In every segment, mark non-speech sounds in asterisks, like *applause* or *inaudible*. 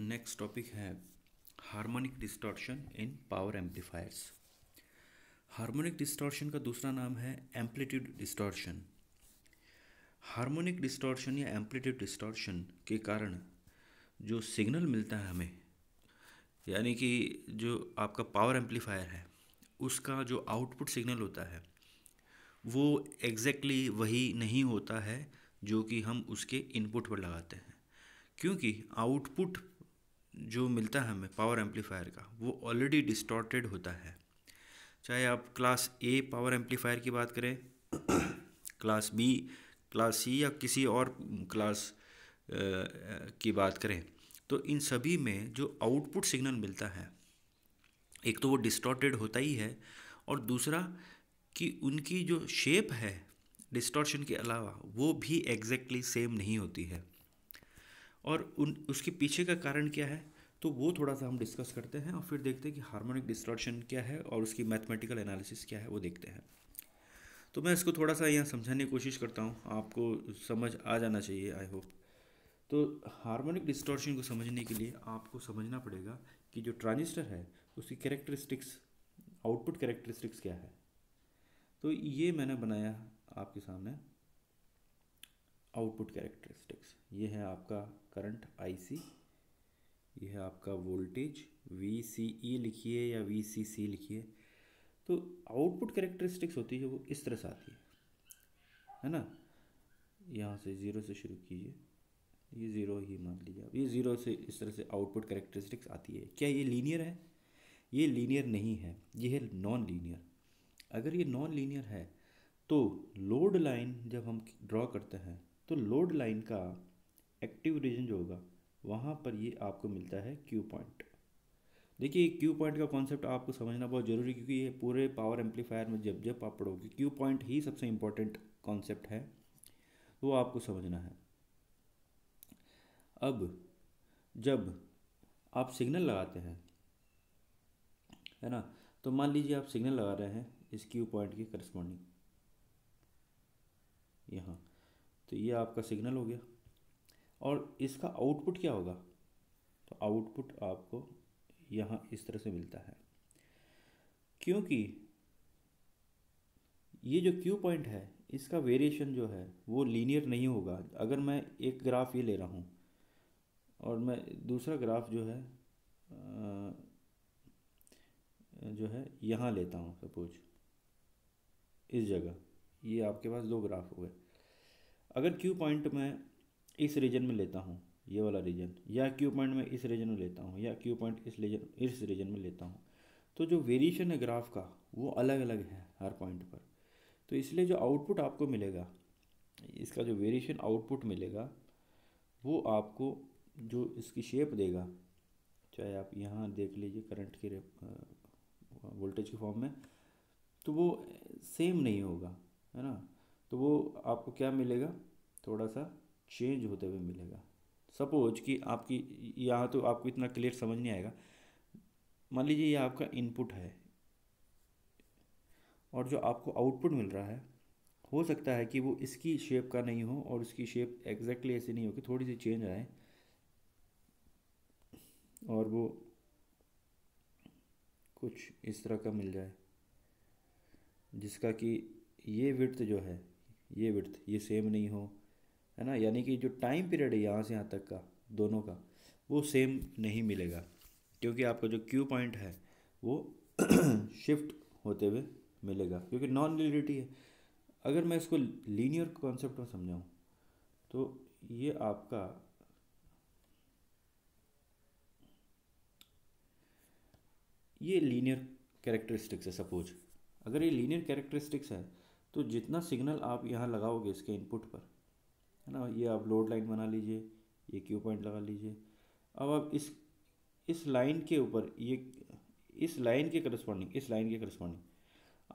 next topic है harmonic distortion in power amplifiers harmonic distortion का दूसरा नाम है एम्पलीट्यूड डिस्टॉर्शन हार्मोनिक डिस्टॉर्शन या एम्पलीट्यूड डिस्टॉर्शन के कारण जो सिग्नल मिलता है हमें यानी कि जो आपका पावर एम्पलीफायर है उसका जो आउटपुट सिग्नल होता है वो एग्जैक्टली exactly वही नहीं होता है जो कि हम उसके इनपुट पर लगाते हैं क्योंकि आउटपुट जो मिलता है हमें पावर एम्पलीफायर का वो ऑलरेडी डिस्टॉर्टेड होता है चाहे आप क्लास ए पावर एम्पलीफायर की बात करें क्लास बी क्लास सी या किसी और क्लास की बात करें तो इन सभी में जो आउटपुट सिग्नल मिलता है एक तो वो डिस्टॉर्टेड होता ही है और दूसरा कि उनकी जो शेप है डिस्टॉर्शन के अलावा वो भी एग्जैक्टली exactly सेम नहीं होती है और उन उसके पीछे का कारण क्या है तो वो थोड़ा सा हम डिस्कस करते हैं और फिर देखते हैं कि हार्मोनिक डिस्ट्रॉक्शन क्या है और उसकी मैथमेटिकल एनालिसिस क्या है वो देखते हैं तो मैं इसको थोड़ा सा यहाँ समझाने की कोशिश करता हूँ आपको समझ आ जाना चाहिए आई होप तो हार्मोनिक डिस्ट्रॉक्शन को समझने के लिए आपको समझना पड़ेगा कि जो ट्रांजिस्टर है उसकी कैरेक्टरिस्टिक्स आउटपुट कैरेक्टरिस्टिक्स क्या है तो ये मैंने बनाया आपके सामने आउटपुट कैरेक्टरिस्टिक्स ये है आपका करंट आईसी ये है आपका वोल्टेज वी सी ई लिखिए या वी सी सी लिखिए तो आउटपुट कैरेक्टरिस्टिक्स होती है वो इस तरह से आती है है ना यहाँ से ज़ीरो से शुरू कीजिए ये ज़ीरो ही मान लीजिए आप ये ज़ीरो से इस तरह से आउटपुट कैरेक्टरिस्टिक्स आती है क्या ये लीनियर है ये लीनियर नहीं है ये है नॉन लीनियर अगर ये नॉन लीनियर है तो लोड लाइन जब हम ड्रॉ करते हैं तो लोड लाइन का एक्टिव रीजन जो होगा वहाँ पर ये आपको मिलता है क्यू पॉइंट देखिए क्यू पॉइंट का कॉन्सेप्ट आपको समझना बहुत ज़रूरी है क्योंकि ये पूरे पावर एम्पलीफायर में जब जब आप पढ़ोगे क्यू पॉइंट ही सबसे इम्पोर्टेंट कॉन्सेप्ट है वो आपको समझना है अब जब आप सिग्नल लगाते हैं है ना तो मान लीजिए आप सिग्नल लगा रहे हैं इस क्यू पॉइंट के करस्पॉन्डिंग यहाँ तो ये आपका सिग्नल हो गया और इसका आउटपुट क्या होगा तो आउटपुट आपको यहाँ इस तरह से मिलता है क्योंकि ये जो क्यू पॉइंट है इसका वेरिएशन जो है वो लीनियर नहीं होगा अगर मैं एक ग्राफ ये ले रहा हूँ और मैं दूसरा ग्राफ जो है जो है यहाँ लेता हूँ सपोज इस जगह ये आपके पास दो ग्राफ हो गए अगर क्यू पॉइंट मैं इस रीजन में लेता हूँ ये वाला रीजन या क्यू पॉइंट में इस रीजन में लेता हूँ या क्यू पॉइंट इस रीजन इस रीजन में लेता हूँ तो जो वेरिएशन है ग्राफ का वो अलग अलग है हर पॉइंट पर तो इसलिए जो आउटपुट आपको मिलेगा इसका जो वेरिएशन आउटपुट मिलेगा वो आपको जो इसकी शेप देगा चाहे आप यहाँ देख लीजिए करंट के वोल्टेज के फॉर्म में तो वो सेम नहीं होगा है ना तो वो आपको क्या मिलेगा थोड़ा सा चेंज होते हुए मिलेगा सपोज कि आपकी यहाँ तो आपको इतना क्लियर समझ नहीं आएगा मान लीजिए ये आपका इनपुट है और जो आपको आउटपुट मिल रहा है हो सकता है कि वो इसकी शेप का नहीं हो और उसकी शेप एग्जैक्टली ऐसी नहीं हो कि थोड़ी सी चेंज आए और वो कुछ इस तरह का मिल जाए जिसका कि ये विर्थ जो है ये विर्थ ये सेम नहीं हो है ना यानी कि जो टाइम पीरियड है यहाँ से यहाँ तक का दोनों का वो सेम नहीं मिलेगा क्योंकि आपका जो क्यू पॉइंट है वो शिफ्ट *clears throat* होते हुए मिलेगा क्योंकि नॉन लिनियरिटी है अगर मैं इसको लीनियर कॉन्सेप्ट में समझाऊँ तो ये आपका ये लीनियर कैरेक्टरिस्टिक्स है सपोज अगर ये लीनियर कैरेक्टरिस्टिक्स है तो जितना सिग्नल आप यहाँ लगाओगे इसके इनपुट पर है ना ये आप लोड लाइन बना लीजिए ये क्यू पॉइंट लगा लीजिए अब आप इस इस लाइन के ऊपर ये इस लाइन के करस्पॉन्डिंग इस लाइन के करस्पॉन्डिंग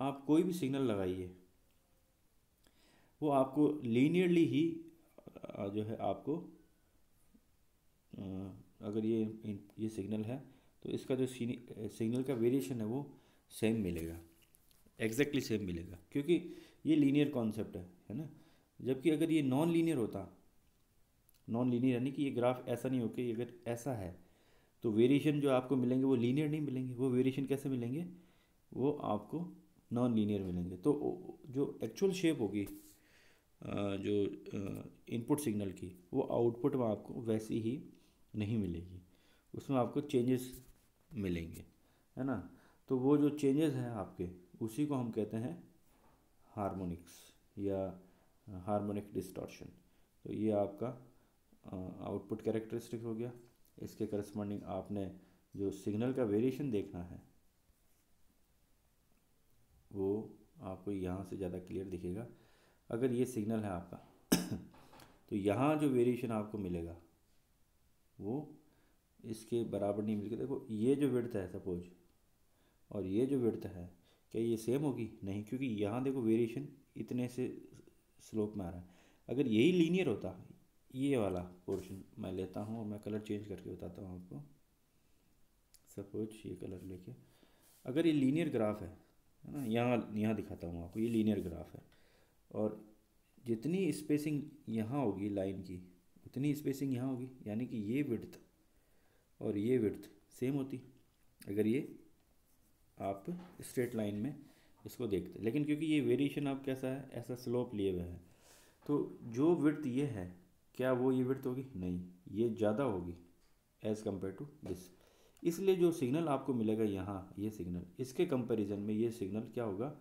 आप कोई भी सिग्नल लगाइए वो आपको लीनियरली ही जो है आपको अगर ये ये सिग्नल है तो इसका जो सिग्नल का वेरिएशन है वो सेम मिलेगा एग्जैक्टली exactly सेम मिलेगा क्योंकि ये लीनियर कॉन्सेप्ट है है ना जबकि अगर ये नॉन लीनियर होता नॉन लीनियर यानी कि ये ग्राफ ऐसा नहीं हो अगर ऐसा है तो वेरिएशन जो आपको मिलेंगे वो लीनियर नहीं मिलेंगे वो वेरिएशन कैसे मिलेंगे वो आपको नॉन लीनियर मिलेंगे तो जो एक्चुअल शेप होगी जो इनपुट सिग्नल की वो आउटपुट में आपको वैसी ही नहीं मिलेगी उसमें आपको चेंजेस मिलेंगे है ना तो वो जो चेंजेस हैं आपके उसी को हम कहते हैं हारमोनिक्स या हारमोनिक डिस्टॉर्शन तो ये आपका आउटपुट कैरेक्टरिस्टिक हो गया इसके करस्पॉन्डिंग आपने जो सिग्नल का वेरिएशन देखना है वो आपको यहाँ से ज़्यादा क्लियर दिखेगा अगर ये सिग्नल है आपका तो यहाँ जो वेरिएशन आपको मिलेगा वो इसके बराबर नहीं मिलेगा देखो ये जो विड्थ है सपोज और ये जो विड्थ है क्या ये सेम होगी नहीं क्योंकि यहाँ देखो वेरिएशन इतने से स्लोप में आ रहा है अगर यही लीनियर होता ये वाला पोर्शन मैं लेता हूँ और मैं कलर चेंज करके बताता हूँ आपको सपोज ये कलर लेके अगर ये लीनियर ग्राफ है है ना यहाँ यहाँ दिखाता हूँ आपको ये लीनियर ग्राफ है और जितनी स्पेसिंग यहाँ होगी लाइन की उतनी स्पेसिंग यहाँ होगी यानी कि ये विड्थ और ये विड्थ सेम होती अगर ये आप स्ट्रेट लाइन में इसको देखते लेकिन क्योंकि ये वेरिएशन आप कैसा है ऐसा स्लोप लिए हुए हैं तो जो विर्थ ये है क्या वो ये विर्थ होगी नहीं ये ज़्यादा होगी एज़ कम्पेयर टू दिस इसलिए जो सिग्नल आपको मिलेगा यहाँ ये सिग्नल इसके कंपेरिजन में ये सिग्नल क्या होगा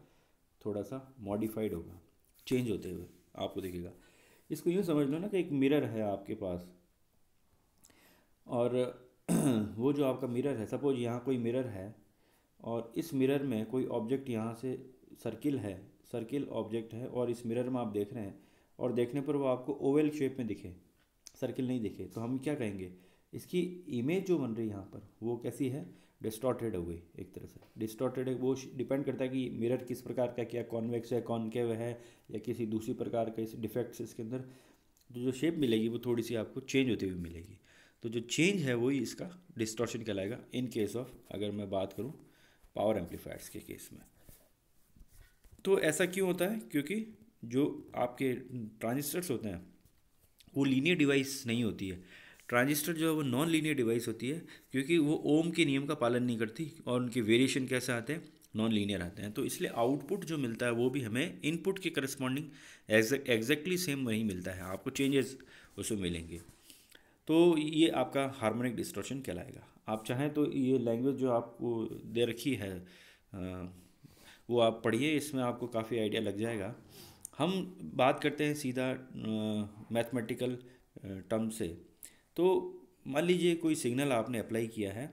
थोड़ा सा मॉडिफाइड होगा चेंज होते हुए आपको देखेगा इसको यूँ समझ लो ना कि एक मिरर है आपके पास और *clears throat* वो जो आपका मिरर है सपोज यहाँ कोई मिरर है और इस मिरर में कोई ऑब्जेक्ट यहाँ से सर्किल है सर्किल ऑब्जेक्ट है और इस मिरर में आप देख रहे हैं और देखने पर वो आपको ओवल शेप में दिखे सर्किल नहीं दिखे तो हम क्या कहेंगे इसकी इमेज जो बन रही है यहाँ पर वो कैसी है डिस्टॉटेड हो गई एक तरह से डिस्टॉटेड वो डिपेंड करता है कि मिरर किस प्रकार का क्या कॉन्वेक्स है कॉन्केव है या किसी दूसरी प्रकार का इस डिफेक्ट्स इसके अंदर तो जो शेप मिलेगी वो थोड़ी सी आपको चेंज होती हुई मिलेगी तो जो चेंज है वही इसका डिस्टॉशन कहलाएगा इन केस ऑफ अगर मैं बात करूँ पावर एम्पलीफायर्स के केस में तो ऐसा क्यों होता है क्योंकि जो आपके ट्रांजिस्टर्स होते हैं वो लीनियर डिवाइस नहीं होती है ट्रांजिस्टर जो है वो नॉन लीनियर डिवाइस होती है क्योंकि वो ओम के नियम का पालन नहीं करती और उनके वेरिएशन कैसे आते हैं नॉन लीनियर आते हैं तो इसलिए आउटपुट जो मिलता है वो भी हमें इनपुट के करस्पॉन्डिंग एग्जैक्टली सेम वही मिलता है आपको चेंजेस उसमें मिलेंगे तो ये आपका हार्मोनिक डिस्ट्रक्शन कहलाएगा आप चाहें तो ये लैंग्वेज जो आपको दे रखी है वो आप पढ़िए इसमें आपको काफ़ी आइडिया लग जाएगा हम बात करते हैं सीधा मैथमेटिकल टर्म से तो मान लीजिए कोई सिग्नल आपने अप्लाई किया है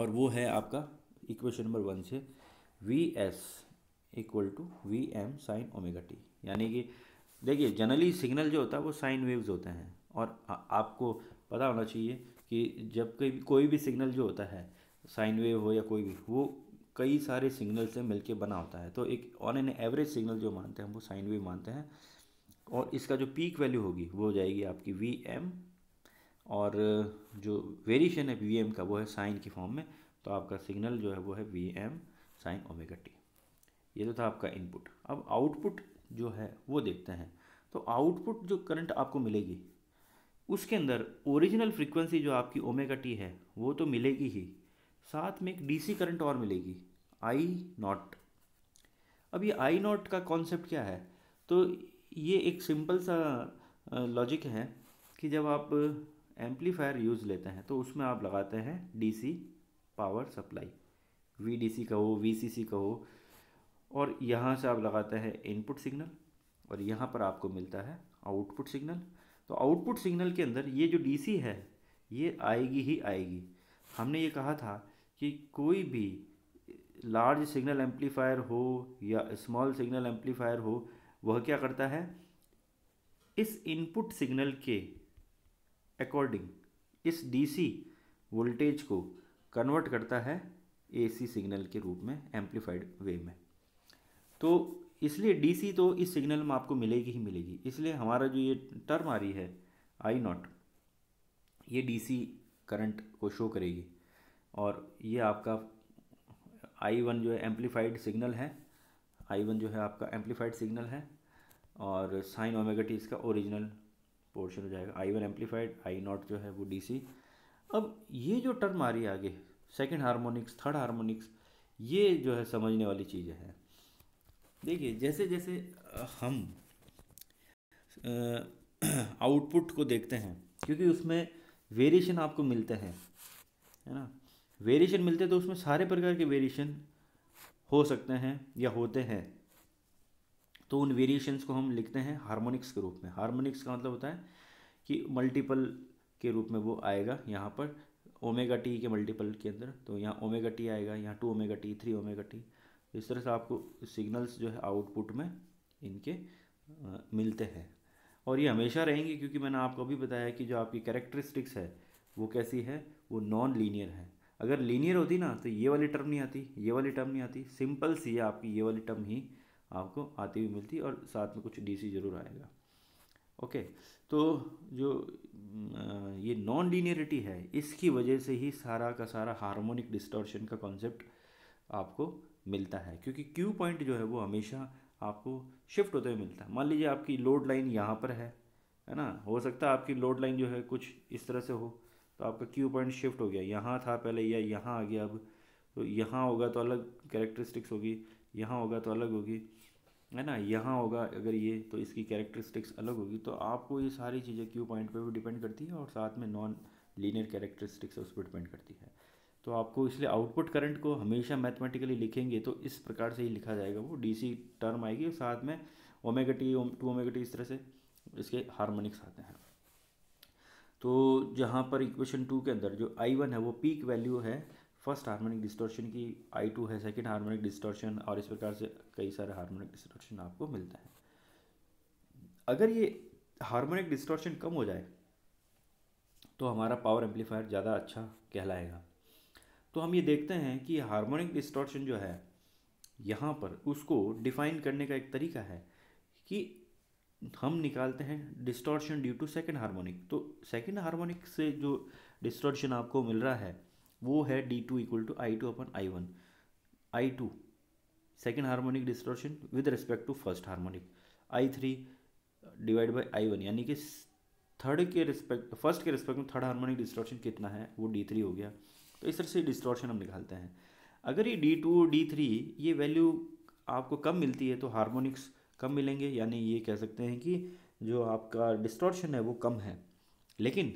और वो है आपका इक्वेशन नंबर वन से V S equal to V M sine omega T यानी कि देखिए जनरली सिग्नल जो होता है वो साइन वेव्स होते हैं और आपको पता होना चाहिए कि जब कोई कोई भी सिग्नल जो होता है साइन वेव हो या कोई भी वो कई सारे सिग्नल से मिल बना होता है तो एक ऑन एन एवरेज सिग्नल जो मानते हैं वो साइन वेव मानते हैं और इसका जो पीक वैल्यू होगी वो हो जाएगी आपकी वी एम और जो वेरिएशन है वी एम का वो है साइन की फॉर्म में तो आपका सिग्नल जो है वो है V M sine omega T ये तो था आपका इनपुट अब आउटपुट जो है वो देखते हैं तो आउटपुट जो करंट आपको मिलेगी उसके अंदर ओरिजिनल फ्रीक्वेंसी जो आपकी ओमेगा टी है वो तो मिलेगी ही साथ में एक डीसी करंट और मिलेगी आई नॉट अब ये आई नॉट का कॉन्सेप्ट क्या है तो ये एक सिंपल सा लॉजिक है कि जब आप एम्पलीफायर यूज़ लेते हैं तो उसमें आप लगाते हैं डीसी पावर सप्लाई वीडीसी सी वीसीसी हो और यहाँ से आप लगाते हैं इनपुट सिग्नल और यहाँ पर आपको मिलता है आउटपुट सिग्नल तो आउटपुट सिग्नल के अंदर ये जो डीसी है ये आएगी ही आएगी हमने ये कहा था कि कोई भी लार्ज सिग्नल एम्पलीफायर हो या स्मॉल सिग्नल एम्पलीफायर हो वह क्या करता है इस इनपुट सिग्नल के अकॉर्डिंग इस डीसी वोल्टेज को कन्वर्ट करता है एसी सिग्नल के रूप में एम्पलीफाइड वे में तो इसलिए डीसी तो इस सिग्नल में आपको मिलेगी ही मिलेगी इसलिए हमारा जो ये टर्म आ रही है आई नॉट ये डीसी करंट को शो करेगी और ये आपका आई वन जो है एम्पलीफाइड सिग्नल है आई वन जो है आपका एम्पलीफाइड सिग्नल है और साइन ओमेगा टी इसका ओरिजिनल पोर्शन हो जाएगा I one amplified I naught जो है वो डीसी अब ये जो टर्म आ रही है आगे सेकेंड हारमोनिक्स थर्ड हारमोनिक्स ये जो है समझने वाली चीज़ें हैं देखिए जैसे जैसे हम आउटपुट *clears throat* को देखते हैं क्योंकि उसमें वेरिएशन आपको मिलते हैं है ना वेरिएशन मिलते हैं तो उसमें सारे प्रकार के वेरिएशन हो सकते हैं या होते हैं तो उन वेरिएशंस को हम लिखते हैं हारमोनिक्स के रूप में हारमोनिक्स का मतलब होता है कि मल्टीपल के रूप में वो आएगा यहाँ पर ओमेगा टी के मल्टीपल के अंदर तो यहाँ ओमेगा टी आएगा यहाँ two omega T three omega T इस तरह से आपको सिग्नल्स जो है आउटपुट में इनके मिलते हैं और ये हमेशा रहेंगे क्योंकि मैंने आपको अभी बताया कि जो आपकी कैरेक्टरिस्टिक्स है वो कैसी है वो नॉन लीनियर है अगर लीनियर होती ना तो ये वाली टर्म नहीं आती ये वाली टर्म नहीं आती सिंपल सी है आपकी ये वाली टर्म ही आपको आती हुई मिलती और साथ में कुछ डीसी ज़रूर आएगा ओके तो जो ये नॉन लीनियरिटी है इसकी वजह से ही सारा का सारा हार्मोनिक डिस्टॉर्शन का कॉन्सेप्ट आपको मिलता है क्योंकि क्यू पॉइंट जो है वो हमेशा आपको शिफ्ट होते हुए मिलता है मान लीजिए आपकी लोड लाइन यहाँ पर है है ना हो सकता है आपकी लोड लाइन जो है कुछ इस तरह से हो तो आपका क्यू पॉइंट शिफ्ट हो गया यहाँ था पहले या यहाँ आ गया अब तो यहाँ होगा तो अलग कैरेक्टरिस्टिक्स होगी यहाँ होगा तो अलग होगी है ना यहाँ होगा अगर ये तो इसकी कैरेक्टरिस्टिक्स अलग होगी तो आपको ये सारी चीज़ें क्यू पॉइंट पे भी डिपेंड करती है और साथ में नॉन लीनियर कैरेक्टरिस्टिक्स उस पर डिपेंड करती है तो आपको इसलिए आउटपुट करंट को हमेशा मैथमेटिकली लिखेंगे तो इस प्रकार से ही लिखा जाएगा वो डीसी टर्म आएगी और साथ में omega T two omega T इस तरह से इसके हार्मोनिक्स आते हैं तो जहाँ पर इक्वेशन टू के अंदर जो आई वन है वो पीक वैल्यू है फर्स्ट हार्मोनिक डिस्टॉर्शन की आई टू है सेकेंड हार्मोनिक डिस्टॉर्शन और इस प्रकार से कई सारे हार्मोनिक डिस्टॉर्शन आपको मिलता है अगर ये हार्मोनिक डिस्टॉर्शन कम हो जाए तो हमारा पावर एम्पलीफायर ज़्यादा अच्छा कहलाएगा तो हम ये देखते हैं कि हार्मोनिक डिस्टॉर्शन जो है यहाँ पर उसको डिफाइन करने का एक तरीका है कि हम निकालते हैं distortion due to second harmonic तो सेकेंड हार्मोनिक से जो डिस्टॉर्शन आपको मिल रहा है वो है D two equal to I two upon I one I two second harmonic distortion with respect to first harmonic I three divide by I one यानी कि थर्ड के रिस्पेक्ट फर्स्ट के रिस्पेक्ट में थर्ड हार्मोनिक डिस्टॉर्शन कितना है वो D three हो गया तो इस तरह से डिस्टॉर्शन हम निकालते हैं अगर ये डी टू डी थ्री ये वैल्यू आपको कम मिलती है तो हारमोनिक्स कम मिलेंगे यानी ये कह सकते हैं कि जो आपका डिस्टॉर्शन है वो कम है लेकिन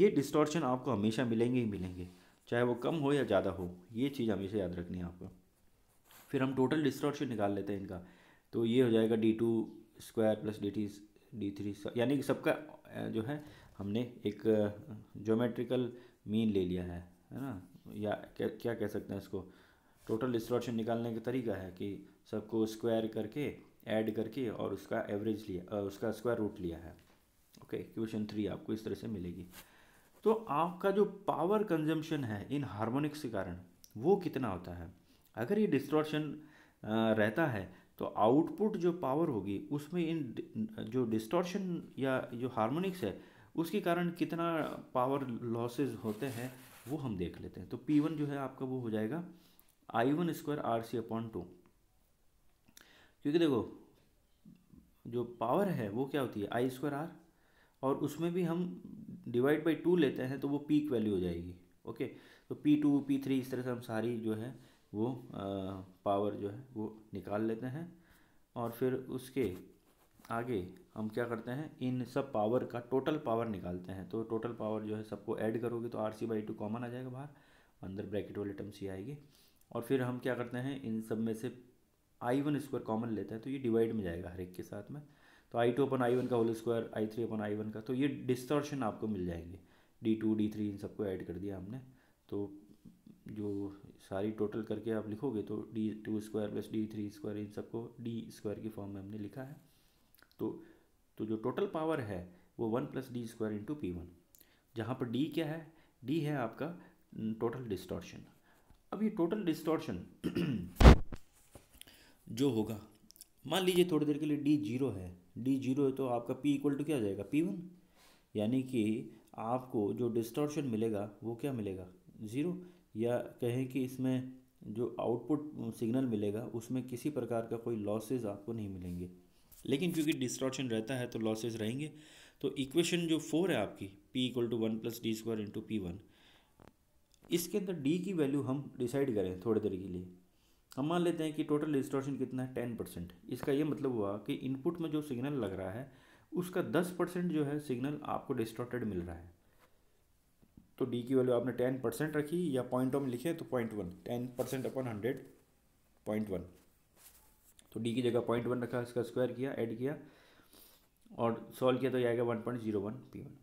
ये डिस्टॉर्शन आपको हमेशा मिलेंगे ही मिलेंगे चाहे वो कम हो या ज़्यादा हो ये चीज़ हमेशा याद रखनी है आपको फिर हम टोटल डिस्टॉर्शन निकाल लेते हैं इनका तो ये हो जाएगा D two square plus D T D three यानी कि सबका जो है हमने एक जोमेट्रिकल मीन ले लिया है है ना या क्या क्या कह सकते हैं इसको टोटल डिस्ट्रॉक्शन निकालने का तरीका है कि सबको स्क्वायर करके ऐड करके और उसका एवरेज लिया उसका स्क्वायर रूट लिया है ओके इक्वेशन थ्री आपको इस तरह से मिलेगी तो आपका जो पावर कंजम्पशन है इन हार्मोनिक्स के कारण वो कितना होता है अगर ये डिस्ट्रॉक्शन रहता है तो आउटपुट जो पावर होगी उसमें इन जो डिस्टॉर्शन या जो हार्मोनिक्स है उसके कारण कितना पावर लॉसेज होते हैं वो हम देख लेते हैं तो पी वन जो है आपका वो हो जाएगा I one square R C upon two क्योंकि देखो जो पावर है वो क्या होती है आई स्क्वायर आर और उसमें भी हम डिवाइड बाई टू लेते हैं तो वो पीक वैल्यू हो जाएगी ओके तो पी टू पी थ्री इस तरह से हम सारी जो है वो आ, पावर जो है वो निकाल लेते हैं और फिर उसके आगे हम क्या करते हैं इन सब पावर का टोटल पावर निकालते हैं तो टोटल पावर जो है सबको ऐड करोगे तो R C by two common आ जाएगा बाहर अंदर ब्रैकेट वाली टर्म सी आएगी और फिर हम क्या करते हैं इन सब में से आई वन स्क्वायर कॉमन लेते हैं तो ये डिवाइड में जाएगा हर एक के साथ में तो I two upon I one का whole square I three upon I one का तो ये डिस्टॉर्शन आपको मिल जाएंगे डी टू डी थ्री इन सबको ऐड कर दिया हमने तो जो सारी टोटल करके आप लिखोगे तो D two square plus D three square इन सबको डी स्क्वायर की फॉर्म में हमने लिखा है तो तो जो टोटल पावर है वो one plus D square into P one जहाँ पर डी क्या है डी है आपका टोटल डिस्टॉर्शन अब ये टोटल डिस्टॉर्शन *clears throat* जो होगा मान लीजिए थोड़ी देर के लिए डी जीरो है डी जीरो है तो आपका पी इक्वल टू क्या हो जाएगा पी वन यानी कि आपको जो डिस्टॉर्शन मिलेगा वो क्या मिलेगा ज़ीरो या कहें कि इसमें जो आउटपुट सिग्नल मिलेगा उसमें किसी प्रकार का कोई लॉसेज आपको नहीं मिलेंगे लेकिन क्योंकि डिस्ट्रॉक्शन रहता है तो लॉसेज रहेंगे तो इक्वेशन जो फोर है आपकी p equal to one plus D square into P one इसके अंदर d की वैल्यू हम डिसाइड करें थोड़ी देर के लिए हम मान लेते हैं कि टोटल डिस्ट्रॉक्शन कितना है टेन परसेंट इसका ये मतलब हुआ कि इनपुट में जो सिग्नल लग रहा है उसका दस परसेंट जो है सिग्नल आपको डिस्ट्रॉक्टेड मिल रहा है तो डी की वैल्यू आपने टेन परसेंट रखी या पॉइंट में लिखे तो point one ten percent upon hundred point one तो डी की जगह पॉइंट वन रखा इसका स्क्वायर किया ऐड किया और सॉल्व किया तो यह आएगा one point zero one P one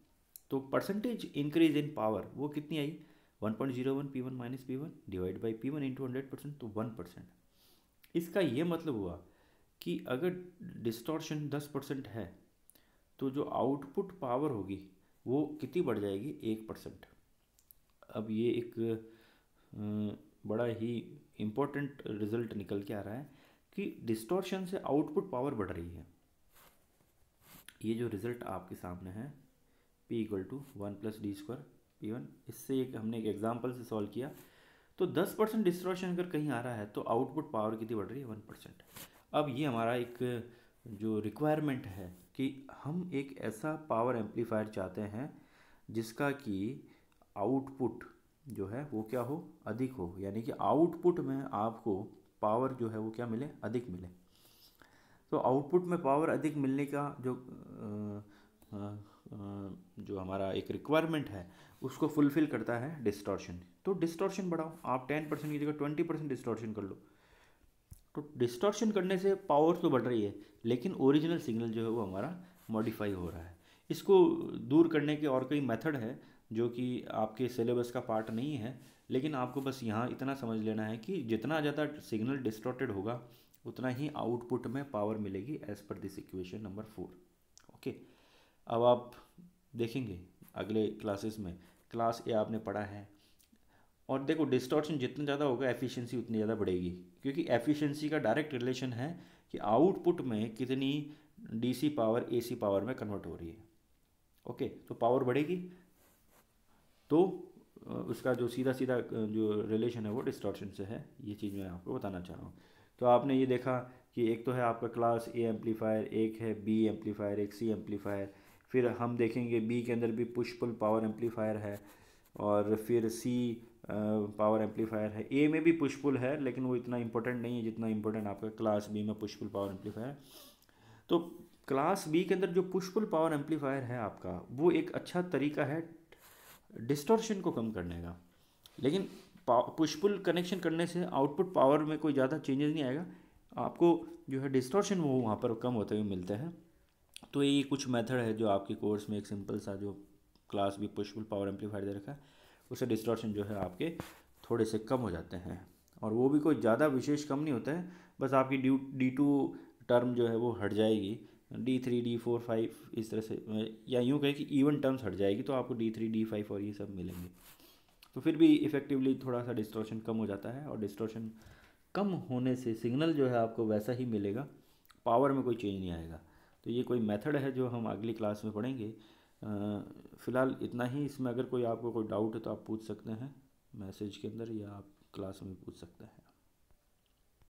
तो परसेंटेज इंक्रीज इन पावर वो कितनी आई one point zero one P one minus P one divide by P one into hundred percent तो वन परसेंट इसका ये मतलब हुआ कि अगर डिस्टॉर्शन दस परसेंट है तो जो आउटपुट पावर होगी वो कितनी बढ़ जाएगी एक परसेंट अब ये एक बड़ा ही इम्पोर्टेंट रिजल्ट निकल के आ रहा है कि डिस्टॉर्शन से आउटपुट पावर बढ़ रही है ये जो रिज़ल्ट आपके सामने है P equal to one plus D square P one इससे एक हमने एक एग्जाम्पल से सॉल्व किया तो दस परसेंट डिस्टॉर्शन अगर कहीं आ रहा है तो आउटपुट पावर कितनी बढ़ रही है वन परसेंट अब ये हमारा एक जो रिक्वायरमेंट है कि हम एक ऐसा पावर एम्पलीफायर चाहते हैं जिसका कि आउटपुट जो है वो क्या हो अधिक हो यानी कि आउटपुट में आपको पावर जो है वो क्या मिले अधिक मिले तो आउटपुट में पावर अधिक मिलने का जो जो हमारा एक रिक्वायरमेंट है उसको फुलफिल करता है डिस्टॉर्शन तो डिस्टॉर्शन बढ़ाओ आप टेन परसेंट की जगह ट्वेंटी परसेंट डिस्टॉर्शन कर लो तो डिस्टॉर्शन करने से पावर तो बढ़ रही है लेकिन ओरिजिनल सिग्नल जो है वो हमारा मॉडिफाई हो रहा है इसको दूर करने के और कई मेथड है जो कि आपके सिलेबस का पार्ट नहीं है लेकिन आपको बस यहाँ इतना समझ लेना है कि जितना ज़्यादा सिग्नल डिस्ट्रॉटेड होगा उतना ही आउटपुट में पावर मिलेगी as per this equation number four okay अब आप देखेंगे अगले क्लासेस में क्लास ए आपने पढ़ा है और देखो डिस्टॉर्शन जितना ज़्यादा होगा एफिशिएंसी उतनी ज़्यादा बढ़ेगी क्योंकि एफिशिएंसी का डायरेक्ट रिलेशन है कि आउटपुट में कितनी डीसी पावर एसी पावर में कन्वर्ट हो रही है ओके तो पावर बढ़ेगी तो उसका जो सीधा सीधा जो रिलेशन है वो डिस्टॉर्शन से है ये चीज़ मैं आपको बताना चाह रहा हूँ तो आपने ये देखा कि एक तो है आपका क्लास ए एम्पलीफायर एक है बी एम्पलीफायर एक सी एम्पलीफायर फिर हम देखेंगे बी के अंदर भी पुश पुल पावर एम्पलीफायर है और फिर सी पावर एम्पलीफायर है ए में भी पुश पुल है लेकिन वो इतना इंपॉर्टेंट नहीं है जितना इंपॉर्टेंट आपका क्लास बी में पुश पुल पावर एम्पलीफायर तो क्लास बी के अंदर जो पुश पुल पावर एम्पलीफायर है आपका वो एक अच्छा तरीका है डिस्टोर्शन को कम करने का लेकिन पुशपुल कनेक्शन करने से आउटपुट पावर में कोई ज़्यादा चेंजेस नहीं आएगा आपको जो है डिस्टोर्शन वो वहाँ पर कम होते हुए मिलते हैं तो ये कुछ मेथड है जो आपके कोर्स में एक सिंपल सा जो क्लास भी पुशपुल पावर एम्पलीफायर दे रखा है उससे डिस्टोर्शन जो है आपके थोड़े से कम हो जाते हैं और वो भी कोई ज़्यादा विशेष कम नहीं होता है बस आपकी ड्यू डी टू टर्म जो है वो हट जाएगी D three D four five इस तरह से या यूँ कहें कि इवन टर्म्स हट जाएगी तो आपको डी थ्री डी फाइव और ये सब मिलेंगे तो फिर भी इफ़ेक्टिवली थोड़ा सा डिस्ट्रोशन कम हो जाता है और डिस्ट्रोशन कम होने से सिग्नल जो है आपको वैसा ही मिलेगा पावर में कोई चेंज नहीं आएगा तो ये कोई मेथड है जो हम अगली क्लास में पढ़ेंगे फ़िलहाल इतना ही इसमें अगर कोई आपको कोई डाउट है तो आप पूछ सकते हैं मैसेज के अंदर या आप क्लास में पूछ सकते हैं